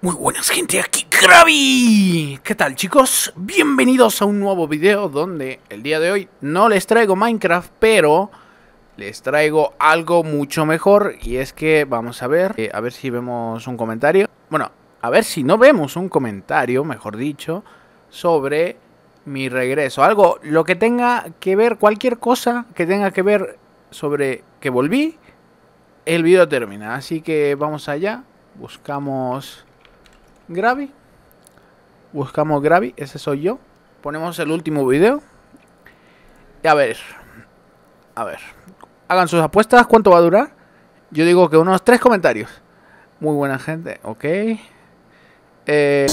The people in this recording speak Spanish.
Muy buenas gente, aquí Krabi. ¿Qué tal chicos? Bienvenidos a un nuevo video donde el día de hoy no les traigo Minecraft, pero les traigo algo mucho mejor y es que vamos a ver, eh, a ver si vemos un comentario. Bueno, a ver si no vemos un comentario, mejor dicho, sobre mi regreso. Algo, lo que tenga que ver, cualquier cosa que tenga que ver sobre que volví, el video termina. Así que vamos allá, buscamos Gravy, Buscamos Gravy, ese soy yo. Ponemos el último video. Y a ver. A ver. Hagan sus apuestas, ¿cuánto va a durar? Yo digo que unos tres comentarios. Muy buena gente, ok. Eh...